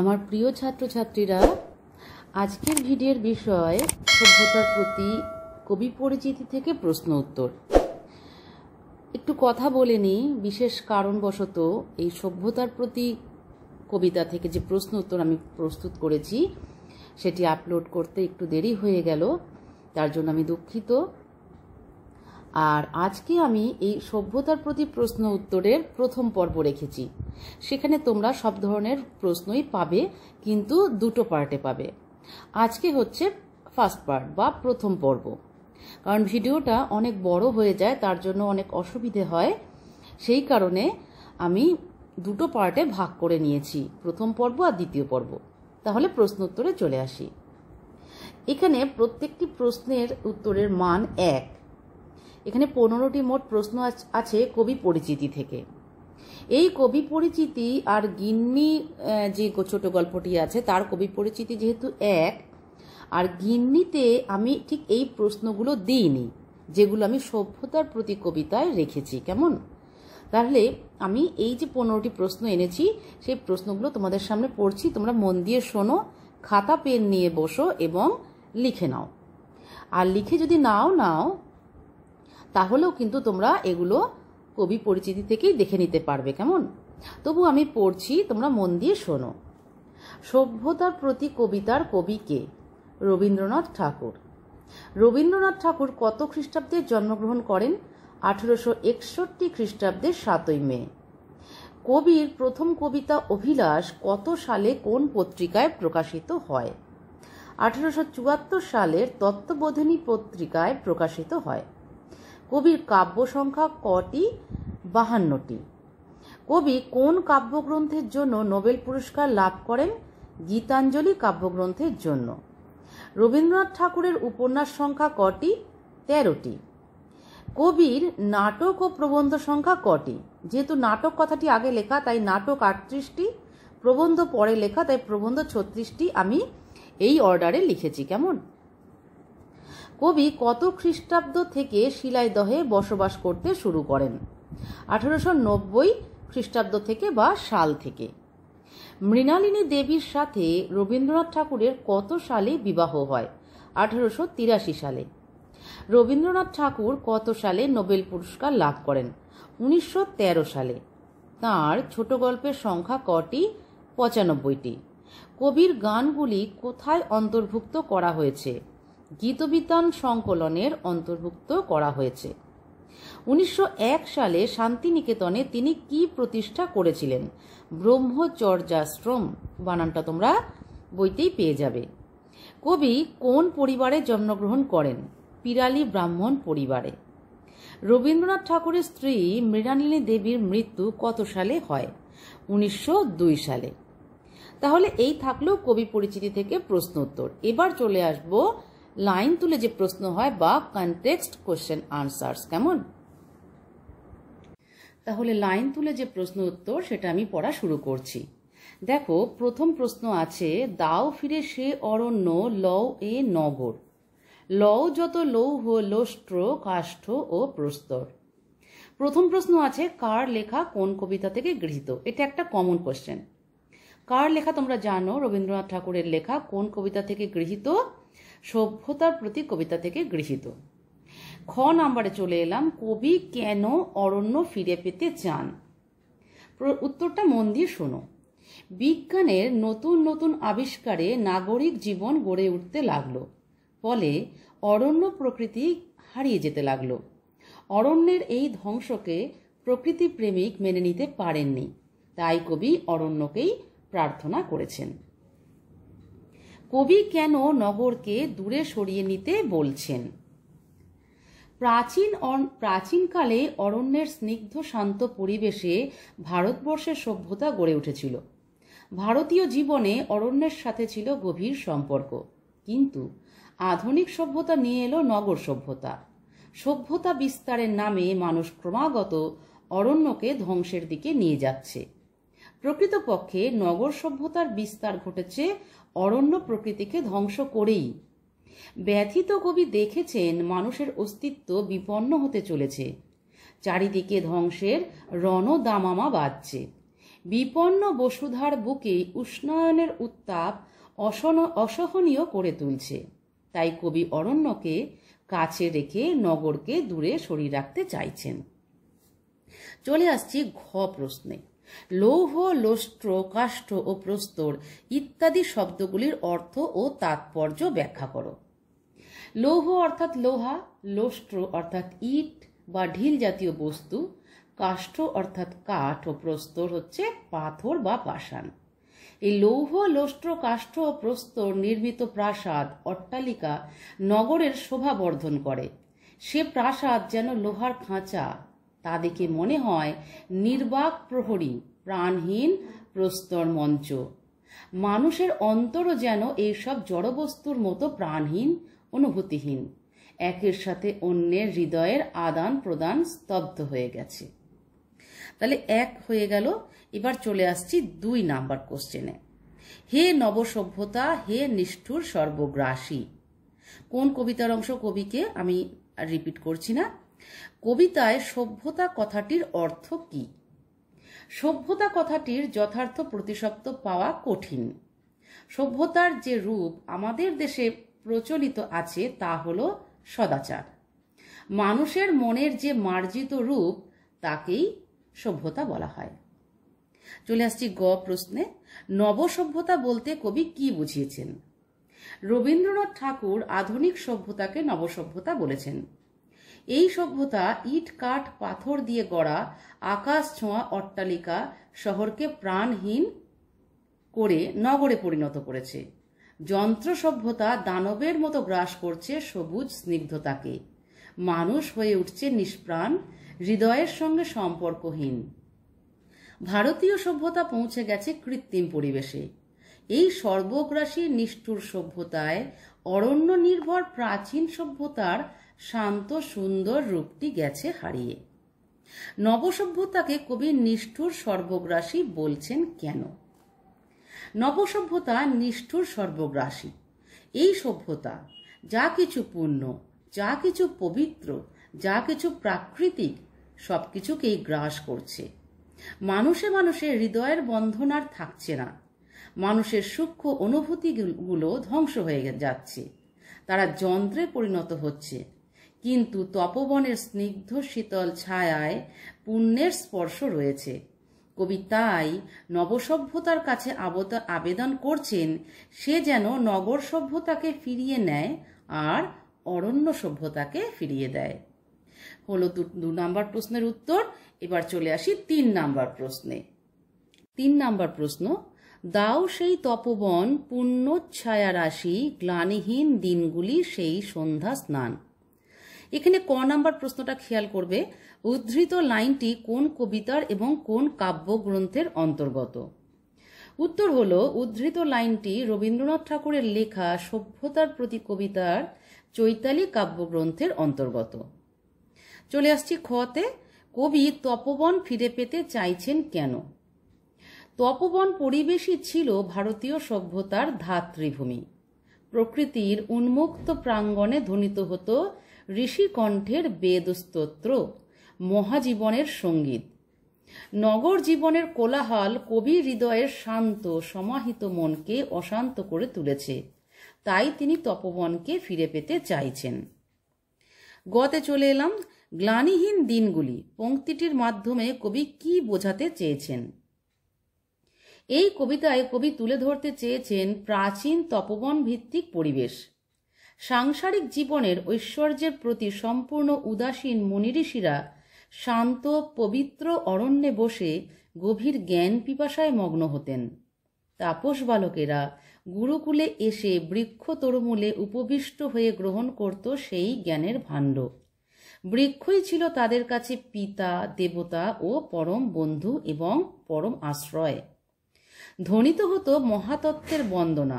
আমার প্রিয় ছাত্রছাত্রীরা আজকের ভিডিওর বিষয় সভ্যতার প্রতি কবি পরিচিতি থেকে প্রশ্ন উত্তর একটু কথা বলে নিই বিশেষ কারণবশত এই সভ্যতার প্রতি কবিতা থেকে যে প্রশ্ন উত্তর আমি প্রস্তুত করেছি সেটি আপলোড করতে একটু দেরি হয়ে গেল তার জন্য আমি দুঃখিত আর আজকে আমি এই সভ্যতার প্রতি প্রশ্ন উত্তরের প্রথম পর্ব রেখেছি সেখানে তোমরা সব ধরনের প্রশ্নই পাবে কিন্তু দুটো পার্টে পাবে আজকে হচ্ছে ফার্স্ট পার্ট বা প্রথম পর্ব কারণ ভিডিওটা অনেক বড় হয়ে যায় তার জন্য অনেক অসুবিধে হয় সেই কারণে আমি দুটো পার্টে ভাগ করে নিয়েছি প্রথম পর্ব আর দ্বিতীয় পর্ব তাহলে প্রশ্ন উত্তরে চলে আসি এখানে প্রত্যেকটি প্রশ্নের উত্তরের মান এক এখানে পনেরোটি মোট প্রশ্ন আছে কবি পরিচিতি থেকে এই কবি পরিচিতি আর গিন্নি যে ছোট গল্পটি আছে তার কবি পরিচিতি যেহেতু এক আর গিন্নিতে আমি ঠিক এই প্রশ্নগুলো দিইনি যেগুলো আমি সভ্যতার প্রতি কবিতায় রেখেছি কেমন তাহলে আমি এই যে পনেরোটি প্রশ্ন এনেছি সেই প্রশ্নগুলো তোমাদের সামনে পড়ছি তোমরা মন দিয়ে শোনো খাতা পেন নিয়ে বসো এবং লিখে নাও আর লিখে যদি নাও নাও তাহলেও কিন্তু তোমরা এগুলো কবি পরিচিতি থেকেই দেখে নিতে পারবে কেমন তবু আমি পড়ছি তোমরা মন দিয়ে শোনো সভ্যতার প্রতি কবিতার কবিকে রবীন্দ্রনাথ ঠাকুর রবীন্দ্রনাথ ঠাকুর কত খ্রিস্টাব্দে জন্মগ্রহণ করেন আঠেরোশো একষট্টি খ্রিস্টাব্দের সাতই মে কবির প্রথম কবিতা অভিলাষ কত সালে কোন পত্রিকায় প্রকাশিত হয় আঠেরোশো চুয়াত্তর সালের তত্ত্ববোধিনী পত্রিকায় প্রকাশিত হয় কবির কাব্য সংখ্যা কটি বাহান্নটি কবি কোন কাব্যগ্রন্থের জন্য নোবেল পুরস্কার লাভ করেন গীতাঞ্জলি কাব্যগ্রন্থের জন্য রবীন্দ্রনাথ ঠাকুরের উপন্যাস সংখ্যা কটি তেরোটি কবির নাটক ও প্রবন্ধ সংখ্যা কটি যেহেতু নাটক কথাটি আগে লেখা তাই নাটক আটত্রিশটি প্রবন্ধ পরে লেখা তাই প্রবন্ধ ছত্রিশটি আমি এই অর্ডারে লিখেছি কেমন কবি কত খ্রিস্টাব্দ থেকে শিলাইদহে বসবাস করতে শুরু করেন আঠেরোশো নব্বই খ্রিস্টাব্দ থেকে বা সাল থেকে মৃণালিনী দেবীর সাথে রবীন্দ্রনাথ ঠাকুরের কত সালে বিবাহ হয় আঠেরোশো তিরাশি সালে রবীন্দ্রনাথ ঠাকুর কত সালে নোবেল পুরস্কার লাভ করেন উনিশশো সালে তার ছোট গল্পের সংখ্যা কটি পঁচানব্বইটি কবির গানগুলি কোথায় অন্তর্ভুক্ত করা হয়েছে গীতবিতান সংকলনের অন্তর্ভুক্ত করা হয়েছে উনিশশো সালে শান্তিনিকেতনে তিনি কি প্রতিষ্ঠা করেছিলেন ব্রহ্মচর্যাশ্রম বানানটা তোমরা বইতেই পেয়ে যাবে কবি কোন পরিবারে জন্মগ্রহণ করেন পিরালি ব্রাহ্মণ পরিবারে রবীন্দ্রনাথ ঠাকুরের স্ত্রী মৃণালিনী দেবীর মৃত্যু কত সালে হয় উনিশশো সালে তাহলে এই থাকলেও কবি পরিচিতি থেকে প্রশ্ন উত্তর এবার চলে আসবো লাইন তুলে যে প্রশ্ন হয় বা কনটেক্সট কোশ্চেন আনসার্স কেমন তাহলে লাইন তুলে যে প্রশ্ন উত্তর সেটা আমি পড়া শুরু করছি দেখো প্রথম প্রশ্ন আছে দাও ফিরে সে অরণ্য লও এ নগর লও যত লৌ হল স্ট্র কাষ্ঠ ও প্রস্তর প্রথম প্রশ্ন আছে কার লেখা কোন কবিতা থেকে গৃহীত এটা একটা কমন কোশ্চেন কার লেখা তোমরা জানো রবীন্দ্রনাথ ঠাকুরের লেখা কোন কবিতা থেকে গৃহীত সভ্যতার প্রতি কবিতা থেকে গৃহীত খ নাম্বারে চলে এলাম কবি কেন অরণ্য ফিরে পেতে চান উত্তরটা মন দিয়ে শোনো বিজ্ঞানের নতুন নতুন আবিষ্কারে নাগরিক জীবন গড়ে উঠতে লাগলো ফলে অরণ্য প্রকৃতি হারিয়ে যেতে লাগলো অরণ্যের এই ধ্বংসকে প্রকৃতি প্রেমিক মেনে নিতে পারেননি তাই কবি অরণ্যকেই প্রার্থনা করেছেন কবি কেন নগরকে দূরে সরিয়ে নিতে বলছেন প্রাচীন প্রাচীনকালে অরণ্যের স্নিগ্ধ শান্ত পরিবেশে ভারতবর্ষের সভ্যতা গড়ে উঠেছিল ভারতীয় জীবনে অরণ্যের সাথে ছিল গভীর সম্পর্ক কিন্তু আধুনিক সভ্যতা নিয়ে এলো নগর সভ্যতা সভ্যতা বিস্তারের নামে মানুষ ক্রমাগত অরণ্যকে ধ্বংসের দিকে নিয়ে যাচ্ছে প্রকৃতপক্ষে নগর সভ্যতার বিস্তার ঘটেছে অরণ্য প্রকৃতিকে ধ্বংস করেই ব্যথিত কবি দেখেছেন মানুষের অস্তিত্ব বিপন্ন হতে চলেছে চারিদিকে ধ্বংসের রণদামামা বাজছে বিপন্ন বসুধার বুকে উষ্ণায়নের উত্তাপ অসন অসহনীয় করে তুলছে তাই কবি অরণ্যকে কাছে রেখে নগরকে দূরে সরিয়ে রাখতে চাইছেন চলে আসছি ঘ প্রশ্নে লৌহ লোষ্ট্র কাষ্ঠ ও প্রস্তর ইত্যাদি শব্দগুলির অর্থ ও তাৎপর্য ব্যাখ্যা করো লৌহ অর্থাৎ লোহা লোষ্ট্র অর্থাৎ ইট বা ঢিল জাতীয় বস্তু কাষ্ঠ অর্থাৎ কাঠ ও প্রস্তর হচ্ছে পাথর বা পাষাণ এই লৌহ লোষ্ট্র কাষ্ঠ ও প্রস্তর নির্মিত প্রাসাদ অট্টালিকা নগরের শোভা বর্ধন করে সে প্রাসাদ যেন লোহার খাঁচা তা দেখে মনে হয় নির্বাক প্রহরী প্রাণহীন প্রস্তর মঞ্চ মানুষের অন্তরও যেন এইসব জড়বস্তুর মতো প্রাণহীন অনুভূতিহীন একের সাথে অন্যের হৃদয়ের আদান প্রদান স্তব্ধ হয়ে গেছে তাহলে এক হয়ে গেল এবার চলে আসছি দুই নাম্বার কোশ্চেনে হে নবসভ্যতা হে নিষ্ঠুর সর্বগ্রাসী কোন কবিতার অংশ কবিকে আমি রিপিট করছি না কবিতায় সভ্যতা কথাটির অর্থ কি সভ্যতা কথাটির যথার্থ প্রতিশব্দ পাওয়া কঠিন সভ্যতার যে রূপ আমাদের দেশে প্রচলিত আছে তা হল সদাচার মানুষের মনের যে মার্জিত রূপ তাকেই সভ্যতা বলা হয় চলে আসছি গ প্রশ্নে নবসভ্যতা বলতে কবি কি বুঝিয়েছেন রবীন্দ্রনাথ ঠাকুর আধুনিক সভ্যতাকে নবসভ্যতা বলেছেন এই সভ্যতা ইট কাঠ পাথর দিয়ে গড়া আকাশ ছোঁয়া অট্টালিকা শহরকে প্রাণহীন করে নগরে পরিণত করেছে যন্ত্র সভ্যতা দানবের মতো গ্রাস করছে সবুজ স্নিগ্ধতাকে মানুষ হয়ে উঠছে নিষ্প্রাণ হৃদয়ের সঙ্গে সম্পর্কহীন ভারতীয় সভ্যতা পৌঁছে গেছে কৃত্রিম পরিবেশে এই সর্বগ্রাসী নিষ্ঠুর সভ্যতায় অরণ্য নির্ভর প্রাচীন সভ্যতার শান্ত সুন্দর রূপটি গেছে হারিয়ে নবসভ্যতাকে কবি নিষ্ঠুর সর্বগ্রাসী বলছেন কেন নবসভ্যতা নিষ্ঠুর সর্বগ্রাসী এই সভ্যতা যা কিছু পূর্ণ যা কিছু পবিত্র যা কিছু প্রাকৃতিক সব কিছুকেই গ্রাস করছে মানুষে মানুষে হৃদয়ের বন্ধন আর থাকছে না মানুষের সূক্ষ্ম অনুভূতিগুলো ধ্বংস হয়ে যাচ্ছে তারা যন্ত্রে পরিণত হচ্ছে কিন্তু তপবনের স্নিগ্ধ শীতল ছায়ায় পুণ্যের স্পর্শ রয়েছে কবি তাই নবসভ্যতার কাছে আবেদন করছেন সে যেন নগর সভ্যতাকে ফিরিয়ে নেয় আর অরণ্য সভ্যতাকে ফিরিয়ে দেয় হলো দু নম্বর প্রশ্নের উত্তর এবার চলে আসি তিন নাম্বার প্রশ্নে তিন নাম্বার প্রশ্ন দাও সেই তপবন পুণ্য রাশি গ্লানিহীন দিনগুলি সেই সন্ধ্যা স্নান এখানে ক নাম্বার প্রশ্নটা খেয়াল করবে উদ্ধৃত লাইনটি কোন কবিতার এবং কোন কাব্যগ্রন্থের অন্তর্গত উত্তর হল উদ্ধৃত লাইনটি রবীন্দ্রনাথ ঠাকুরের লেখা সভ্যতার প্রতি কবিতার চৈতালি কাব্যগ্রন্থের অন্তর্গত চলে আসছি খতে কবি তপবন ফিরে পেতে চাইছেন কেন তপবন পরিবেশই ছিল ভারতীয় সভ্যতার ধাত্রীভূমি প্রকৃতির উন্মুক্ত প্রাঙ্গণে ধ্বনিত হতো ঋষিকণ্ঠের বেদস্তোত্র মহাজীবনের সঙ্গীত নগর জীবনের কোলাহল কবি হৃদয়ের শান্ত সমাহিত মনকে অশান্ত করে তুলেছে তাই তিনি তপবনকে ফিরে পেতে চাইছেন গতে চলে এলাম গ্লানিহীন দিনগুলি পঙ্ক্তিটির মাধ্যমে কবি কি বোঝাতে চেয়েছেন এই কবিতায় কবি তুলে ধরতে চেয়েছেন প্রাচীন তপবন ভিত্তিক পরিবেশ সাংসারিক জীবনের ঐশ্বর্যের প্রতি সম্পূর্ণ উদাসীন মনিঋষিরা শান্ত পবিত্র অরণ্যে বসে গভীর জ্ঞান পিপাসায় মগ্ন হতেন তাপস বালকেরা গুরুকুলে এসে বৃক্ষ তরমূলে উপবিষ্ট হয়ে গ্রহণ করত সেই জ্ঞানের ভাণ্ড বৃক্ষই ছিল তাদের কাছে পিতা দেবতা ও পরম বন্ধু এবং পরম আশ্রয় ধ্বনিত হতো মহাতত্ত্বের বন্দনা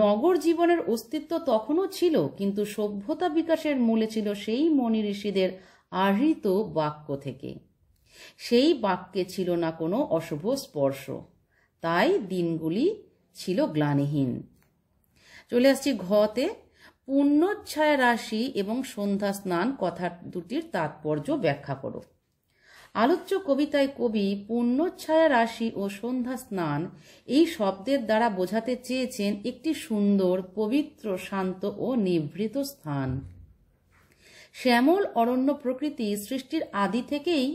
নগর জীবনের অস্তিত্ব তখনও ছিল কিন্তু সভ্যতা বিকাশের মূলে ছিল সেই মনি ঋষিদের আহৃত বাক্য থেকে সেই বাক্যে ছিল না কোনো অশুভ স্পর্শ তাই দিনগুলি ছিল গ্লানিহীন চলে আসছি ঘতে পুণ্যচ্ছায়া রাশি এবং সন্ধ্যা স্নান কথা দুটির তাৎপর্য ব্যাখ্যা করো আলোচ্য কবিতায় কবি পূর্ণচ্ছায়া রাশি ও সন্ধ্যা স্নান এই শব্দের দ্বারা বোঝাতে চেয়েছেন একটি সুন্দর পবিত্র শান্ত ও নিভৃত স্থান শ্যামল অরণ্য প্রকৃতি সৃষ্টির আদি থেকেই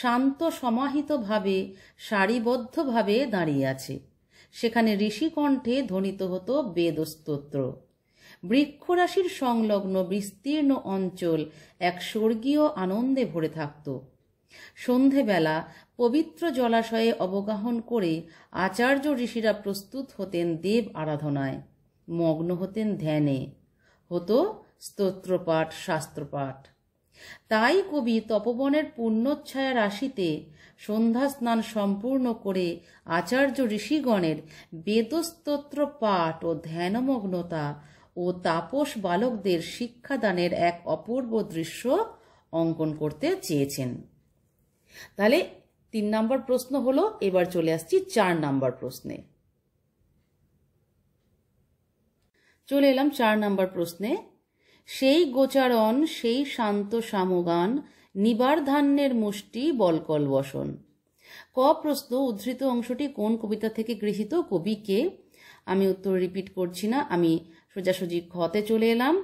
শান্ত সমাহিতভাবে সারিবদ্ধভাবে দাঁড়িয়ে আছে সেখানে ঋষিকণ্ঠে ধ্বনিত হতো বেদস্তোত্র বৃক্ষরাশির সংলগ্ন বিস্তীর্ণ অঞ্চল এক স্বর্গীয় আনন্দে ভরে থাকত সন্ধেবেলা পবিত্র জলাশয়ে অবগাহন করে আচার্য ঋষিরা প্রস্তুত হতেন দেব আরাধনায় মগ্ন হতেন ধ্যানে হতো স্তোত্রপাঠ শাস্ত্রপাঠ তাই কবি তপবনের পূর্ণচ্ছায়া রাশিতে সন্ধ্যা স্নান সম্পূর্ণ করে আচার্য ঋষিগণের বেদস্তোত্র পাঠ ও ধ্যানমগ্নতা ও তাপস বালকদের শিক্ষাদানের এক অপূর্ব দৃশ্য অঙ্কন করতে চেয়েছেন তাহলে তিন নাম্বার প্রশ্ন হলো এবার চলে আসছি চার নাম্বার প্রশ্নে চলে এলাম চার নাম্বার প্রশ্নে সেই গোচারণ সেই শান্ত সামগান নিবার ধান্যের মুষ্টি বলকল বসন ক প্রশ্ন উদ্ধৃত অংশটি কোন কবিতা থেকে গৃহীত কবিকে আমি উত্তর রিপিট করছি না আমি সোজাসুজি খতে চলে এলাম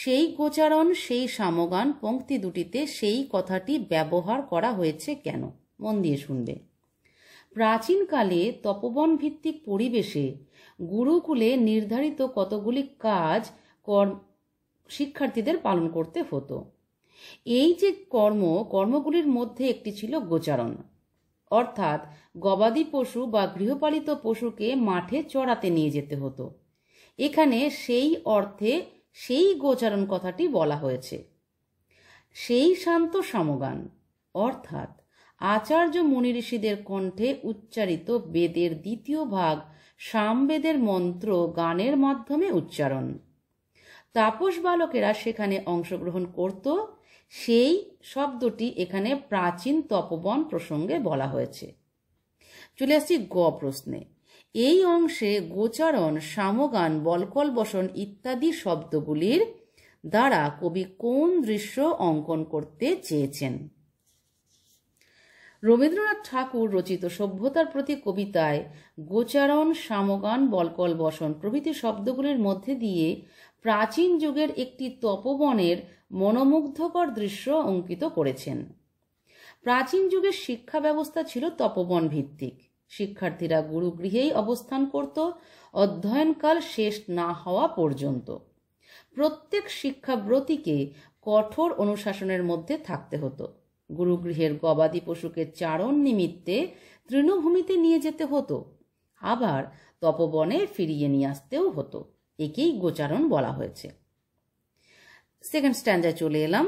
সেই গোচারণ সেই সামগান পঙ্ক্তি দুটিতে সেই কথাটি ব্যবহার করা হয়েছে কেন মন দিয়ে শুনবে প্রাচীনকালে তপবন ভিত্তিক পরিবেশে গুরুকুলে নির্ধারিত কতগুলি কাজ কর্ম শিক্ষার্থীদের পালন করতে হতো এই যে কর্ম কর্মগুলির মধ্যে একটি ছিল গোচারণ অর্থাৎ গবাদি পশু বা গৃহপালিত পশুকে মাঠে চড়াতে নিয়ে যেতে হতো এখানে সেই অর্থে সেই গোচারণ কথাটি বলা হয়েছে সেই শান্ত সমগান অর্থাৎ আচার্য মুনিঋষিদের কণ্ঠে উচ্চারিত বেদের দ্বিতীয় ভাগ সামবেদের মন্ত্র গানের মাধ্যমে উচ্চারণ তাপস বালকেরা সেখানে অংশগ্রহণ করত সেই শব্দটি এখানে প্রাচীন তপবন প্রসঙ্গে বলা হয়েছে চলে আসছি গ প্রশ্নে এই অংশে গোচারণ সামগান বলকল বসন ইত্যাদি শব্দগুলির দ্বারা কবি কোন দৃশ্য অঙ্কন করতে চেয়েছেন রবীন্দ্রনাথ ঠাকুর রচিত সভ্যতার প্রতি কবিতায় গোচারণ সামগান বলকল বসন প্রভৃতি শব্দগুলির মধ্যে দিয়ে প্রাচীন যুগের একটি তপবনের মনোমুগ্ধকর দৃশ্য অঙ্কিত করেছেন প্রাচীন যুগের শিক্ষা ব্যবস্থা ছিল তপবন ভিত্তিক শিক্ষার্থীরা গুরুগৃহেই অবস্থান করত অধ্যয়নকাল শেষ না হওয়া পর্যন্ত প্রত্যেক শিক্ষাব্রতীকে কঠোর অনুশাসনের মধ্যে থাকতে হতো গুরুগৃহের গবাদি পশুকে চারণ নিমিত্তে তৃণভূমিতে নিয়ে যেতে হতো আবার তপবনে ফিরিয়ে নিয়ে আসতেও হতো একেই গোচারণ বলা হয়েছে সেকেন্ড স্ট্যান্ডে চলে এলাম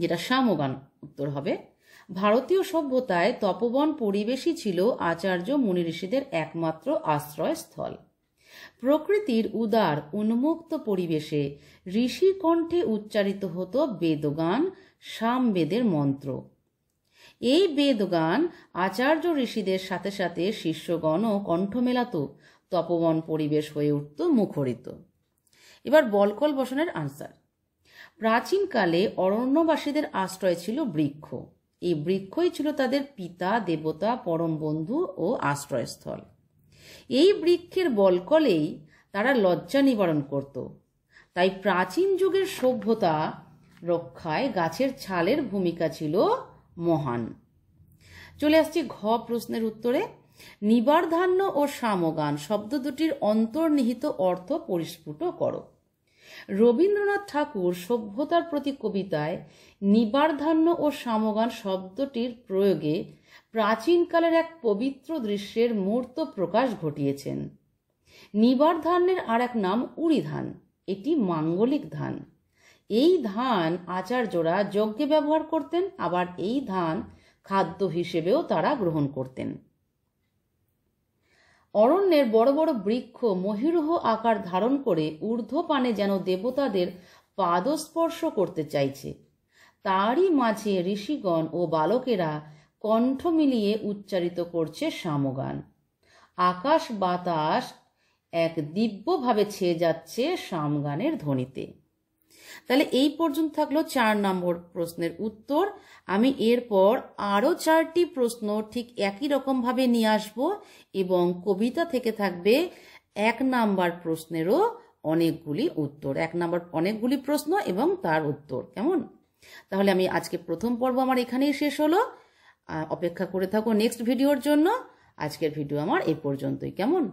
যেটা সামগান উত্তর হবে ভারতীয় সভ্যতায় তপবন পরিবেশই ছিল আচার্য মুনিঋষিদের একমাত্র আশ্রয়স্থল প্রকৃতির উদার উন্মুক্ত পরিবেশে ঋষি কণ্ঠে উচ্চারিত হতো বেদগান সামবেদের মন্ত্র এই বেদগান আচার্য ঋষিদের সাথে সাথে শিষ্যগণও কণ্ঠ মেলাত তপবন পরিবেশ হয়ে উঠত মুখরিত এবার বলকল বসনের আনসার প্রাচীনকালে অরণ্যবাসীদের আশ্রয় ছিল বৃক্ষ এই বৃক্ষই ছিল তাদের পিতা দেবতা পরম বন্ধু ও আশ্রয়স্থল এই বৃক্ষের বলকলেই তারা লজ্জা নিবারণ করত তাই প্রাচীন যুগের সভ্যতা রক্ষায় গাছের ছালের ভূমিকা ছিল মহান চলে আসছি ঘ প্রশ্নের উত্তরে নিবারধান্য ও সামগান শব্দ দুটির অন্তর্নিহিত অর্থ পরিস্ফুট করো রবীন্দ্রনাথ ঠাকুর সভ্যতার প্রতি কবিতায় নিবারধান্য ও সামগান শব্দটির প্রয়োগে প্রাচীনকালের এক পবিত্র দৃশ্যের মূর্ত প্রকাশ ঘটিয়েছেন নিবারধান্যের আর এক নাম উড়িধান এটি মাঙ্গলিক ধান এই ধান আচার্যরা যজ্ঞে ব্যবহার করতেন আবার এই ধান খাদ্য হিসেবেও তারা গ্রহণ করতেন অরণ্যের বড় বড় বৃক্ষ মহিরুহ আকার ধারণ করে ঊর্ধ্বপানে যেন দেবতাদের পাদস্পর্শ করতে চাইছে তারই মাঝে ঋষিগণ ও বালকেরা কণ্ঠ মিলিয়ে উচ্চারিত করছে সামগান আকাশ বাতাস এক দিব্যভাবে ছেয়ে যাচ্ছে সামগানের ধ্বনিতে তাহলে এই পর্যন্ত থাকলো চার নম্বর প্রশ্নের উত্তর আমি এরপর আরও চারটি প্রশ্ন ঠিক একই রকমভাবে নিয়ে আসব এবং কবিতা থেকে থাকবে এক নাম্বার প্রশ্নেরও অনেকগুলি উত্তর এক নাম্বার অনেকগুলি প্রশ্ন এবং তার উত্তর কেমন তাহলে আমি আজকে প্রথম পর্ব আমার এখানেই শেষ হলো অপেক্ষা করে থাকো নেক্সট ভিডিওর জন্য আজকের ভিডিও আমার এ পর্যন্তই কেমন